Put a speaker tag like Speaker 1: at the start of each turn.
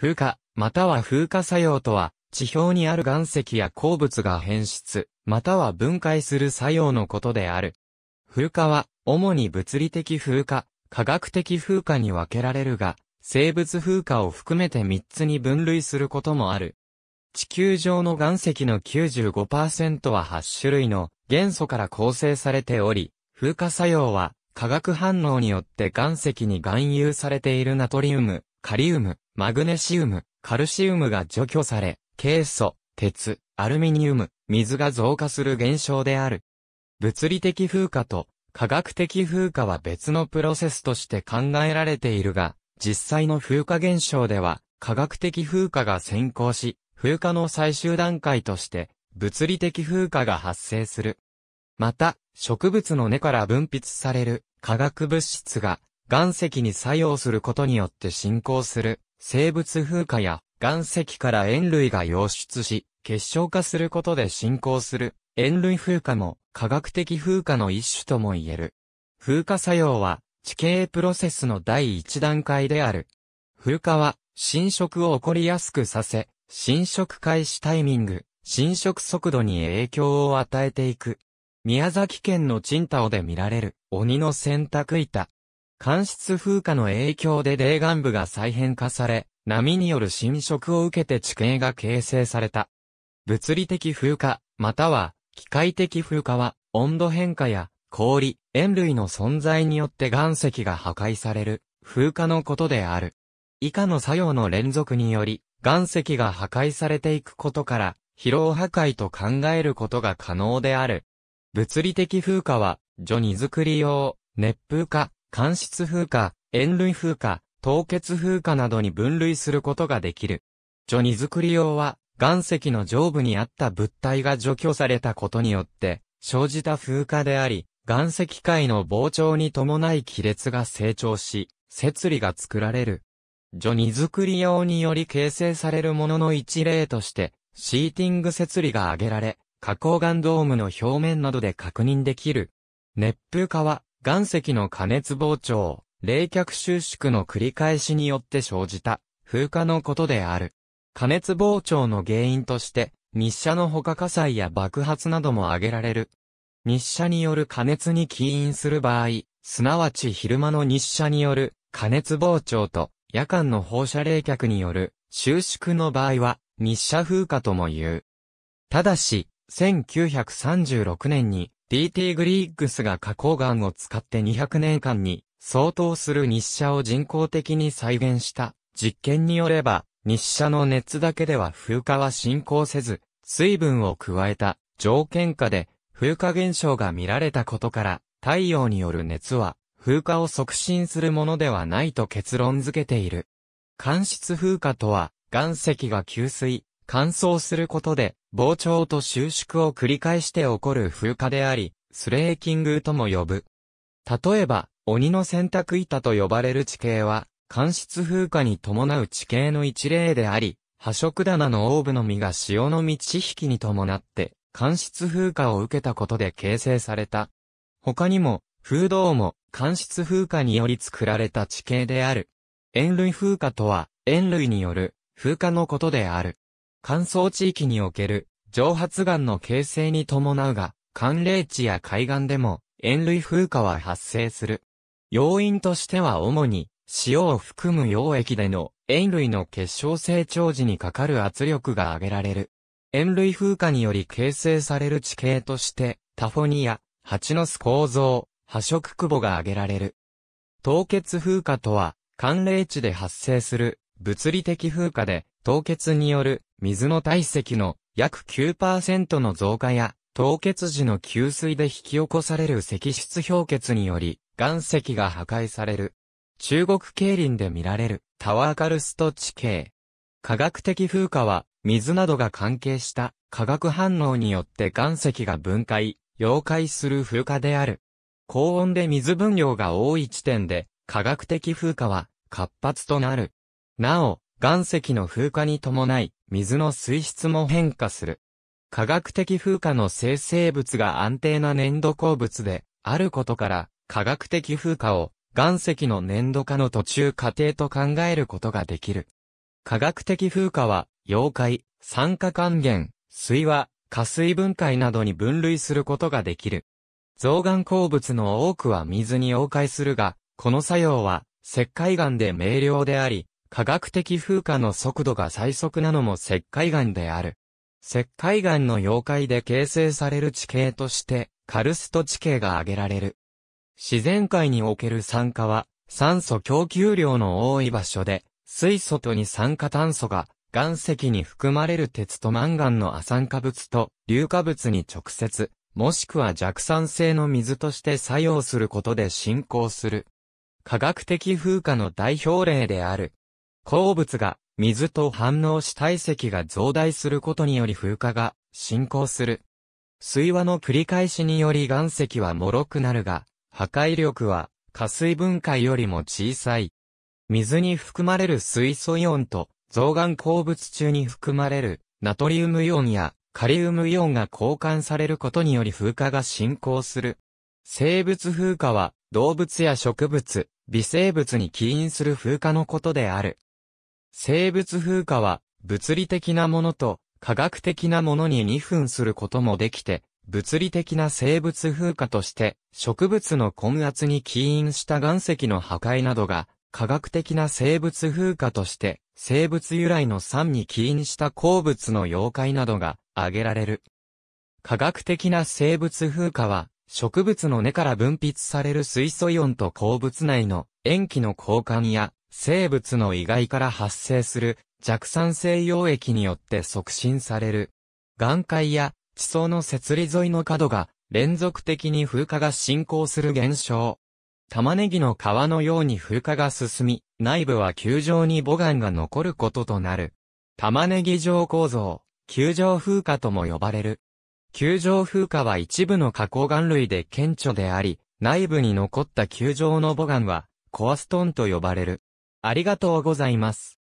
Speaker 1: 風化、または風化作用とは、地表にある岩石や鉱物が変質、または分解する作用のことである。風化は、主に物理的風化、科学的風化に分けられるが、生物風化を含めて3つに分類することもある。地球上の岩石の95%は8種類の元素から構成されており、風化作用は化学反応によって岩石に含有されているナトリウム、カリウム、マグネシウム、カルシウムが除去され、ケイ素、鉄、アルミニウム、水が増加する現象である。物理的風化と科学的風化は別のプロセスとして考えられているが、実際の風化現象では科学的風化が先行し、風化の最終段階として物理的風化が発生する。また、植物の根から分泌される化学物質が岩石に作用することによって進行する生物風化や岩石から塩類が溶出し、結晶化することで進行する塩類風化も科学的風化の一種とも言える。風化作用は地形プロセスの第一段階である。風化は侵食を起こりやすくさせ、侵食開始タイミング、侵食速度に影響を与えていく。宮崎県の賃貸で見られる鬼の洗濯板。間質風化の影響で霊岩部が再変化され、波による侵食を受けて地形が形成された。物理的風化、または機械的風化は、温度変化や氷、塩類の存在によって岩石が破壊される、風化のことである。以下の作用の連続により、岩石が破壊されていくことから、疲労破壊と考えることが可能である。物理的風化は、ジョニ作り用、熱風化、間質風化、塩類風化、凍結風化などに分類することができる。ジョニ作り用は、岩石の上部にあった物体が除去されたことによって、生じた風化であり、岩石界の膨張に伴い亀裂が成長し、摂理が作られる。ジョニ作り用により形成されるものの一例として、シーティング摂理が挙げられ、加工岩ドームの表面などで確認できる。熱風化は、岩石の加熱膨張、冷却収縮の繰り返しによって生じた風化のことである。加熱膨張の原因として、日射の他火災や爆発なども挙げられる。日射による加熱に起因する場合、すなわち昼間の日射による加熱膨張と夜間の放射冷却による収縮の場合は日射風化とも言う。ただし、1936年に DT グリーグスが花崗岩を使って200年間に相当する日射を人工的に再現した実験によれば、日射の熱だけでは風化は進行せず、水分を加えた条件下で風化現象が見られたことから、太陽による熱は風化を促進するものではないと結論付けている。間質風化とは、岩石が吸水、乾燥することで、膨張と収縮を繰り返して起こる風化であり、スレーキングとも呼ぶ。例えば、鬼の洗濯板と呼ばれる地形は、間質風化に伴う地形の一例であり、破食棚のオーブの実が潮の満ち引きに伴って、間質風化を受けたことで形成された。他にも、風洞も間質風化により作られた地形である。塩類風化とは、塩類による風化のことである。乾燥地域における蒸発岩の形成に伴うが、寒冷地や海岸でも塩類風化は発生する。要因としては主に塩を含む溶液での塩類の結晶成長時にかかる圧力が上げられる。塩類風化により形成される地形として、タフォニア、蜂の巣構造、破色久保が挙げられる。凍結風化とは、寒冷地で発生する物理的風化で、凍結による水の体積の約9%の増加や、凍結時の給水で引き起こされる石質氷結により、岩石が破壊される。中国競輪で見られるタワーカルスト地形。科学的風化は、水などが関係した化学反応によって岩石が分解、溶解する風化である。高温で水分量が多い地点で、科学的風化は活発となる。なお、岩石の風化に伴い、水の水質も変化する。科学的風化の生成物が安定な粘土鉱物で、あることから、科学的風化を岩石の粘土化の途中過程と考えることができる。科学的風化は、溶解、酸化還元、水和、加水分解などに分類することができる。増岩鉱物の多くは水に溶解するが、この作用は、石灰岩で明瞭であり、科学的風化の速度が最速なのも石灰岩である。石灰岩の溶解で形成される地形として、カルスト地形が挙げられる。自然界における酸化は、酸素供給量の多い場所で、水素と二酸化炭素が、岩石に含まれる鉄とマンガンの亜酸化物と硫化物に直接、もしくは弱酸性の水として作用することで進行する。科学的風化の代表例である、鉱物が水と反応し体積が増大することにより風化が進行する。水和の繰り返しにより岩石は脆くなるが、破壊力は下水分解よりも小さい。水に含まれる水素イオンと増岩鉱物中に含まれるナトリウムイオンやカリウムイオンが交換されることにより風化が進行する。生物風化は動物や植物、微生物に起因する風化のことである。生物風化は、物理的なものと、科学的なものに二分することもできて、物理的な生物風化として、植物の根圧に起因した岩石の破壊などが、科学的な生物風化として、生物由来の酸に起因した鉱物の溶解などが挙げられる。科学的な生物風化は、植物の根から分泌される水素イオンと鉱物内の塩基の交換や生物の意外から発生する弱酸性溶液によって促進される。岩塊や地層の節理沿いの角が連続的に風化が進行する現象。玉ねぎの皮のように風化が進み、内部は球状に母岩が残ることとなる。玉ねぎ状構造、球状風化とも呼ばれる。球状風化は一部の加工岩類で顕著であり、内部に残った球状の母岩は、コアストーンと呼ばれる。ありがとうございます。